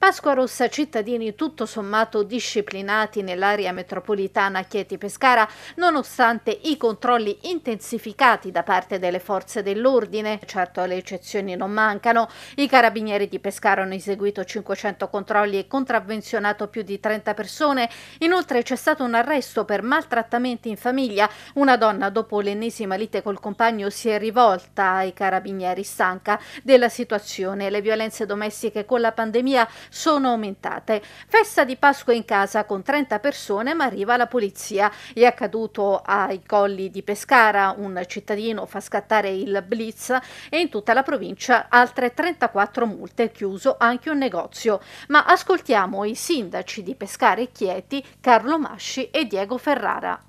Pasqua Rossa, cittadini tutto sommato disciplinati nell'area metropolitana Chieti-Pescara, nonostante i controlli intensificati da parte delle forze dell'ordine. Certo, le eccezioni non mancano. I carabinieri di Pescara hanno eseguito 500 controlli e contravvenzionato più di 30 persone. Inoltre c'è stato un arresto per maltrattamenti in famiglia. Una donna, dopo l'ennesima lite col compagno, si è rivolta ai carabinieri stanca della situazione. Le violenze domestiche con la pandemia sono aumentate. Festa di Pasqua in casa con 30 persone ma arriva la polizia. È accaduto ai colli di Pescara, un cittadino fa scattare il blitz e in tutta la provincia altre 34 multe, chiuso anche un negozio. Ma ascoltiamo i sindaci di Pescara e Chieti, Carlo Masci e Diego Ferrara.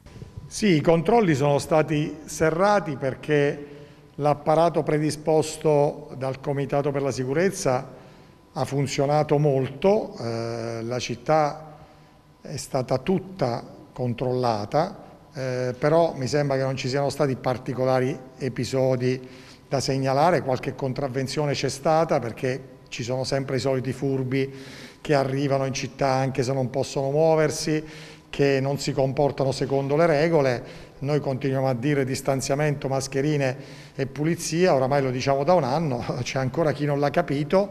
Sì, i controlli sono stati serrati perché l'apparato predisposto dal Comitato per la Sicurezza ha funzionato molto, eh, la città è stata tutta controllata, eh, però mi sembra che non ci siano stati particolari episodi da segnalare, qualche contravvenzione c'è stata perché ci sono sempre i soliti furbi che arrivano in città anche se non possono muoversi, che non si comportano secondo le regole, noi continuiamo a dire distanziamento, mascherine e pulizia, oramai lo diciamo da un anno, c'è ancora chi non l'ha capito,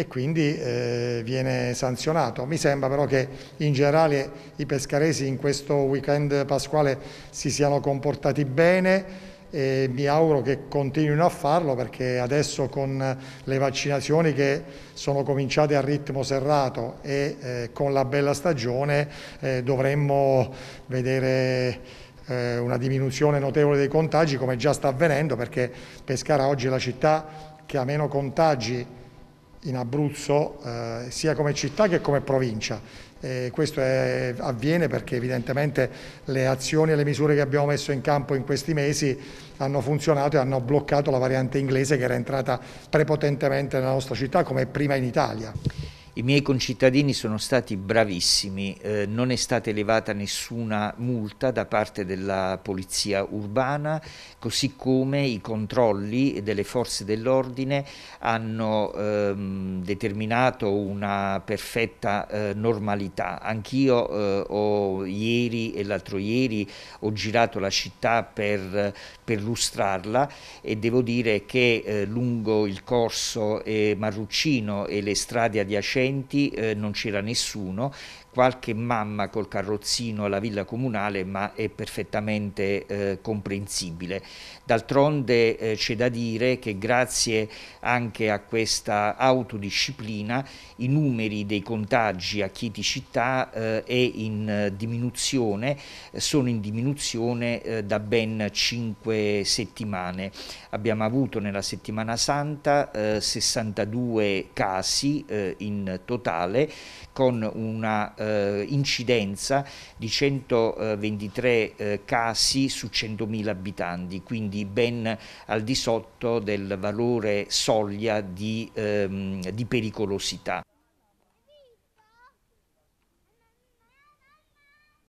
e quindi eh, viene sanzionato. Mi sembra però che in generale i pescaresi in questo weekend pasquale si siano comportati bene e mi auguro che continuino a farlo perché adesso con le vaccinazioni che sono cominciate a ritmo serrato e eh, con la bella stagione eh, dovremmo vedere eh, una diminuzione notevole dei contagi come già sta avvenendo perché Pescara oggi è la città che ha meno contagi in Abruzzo eh, sia come città che come provincia. E questo è, avviene perché evidentemente le azioni e le misure che abbiamo messo in campo in questi mesi hanno funzionato e hanno bloccato la variante inglese che era entrata prepotentemente nella nostra città come prima in Italia. I miei concittadini sono stati bravissimi, eh, non è stata elevata nessuna multa da parte della polizia urbana, così come i controlli delle forze dell'ordine hanno ehm, determinato una perfetta eh, normalità. Anch'io eh, ho ieri e l'altro ieri ho girato la città per lustrarla e devo dire che eh, lungo il corso Marruccino e le strade adiacenti eventi eh, non c'era nessuno qualche mamma col carrozzino alla villa comunale, ma è perfettamente eh, comprensibile. D'altronde eh, c'è da dire che grazie anche a questa autodisciplina i numeri dei contagi a Chieti città eh, è in diminuzione, sono in diminuzione eh, da ben 5 settimane. Abbiamo avuto nella settimana santa 62 eh, casi eh, in totale con una eh, eh, incidenza di 123 eh, casi su 100.000 abitanti, quindi ben al di sotto del valore soglia di, ehm, di pericolosità.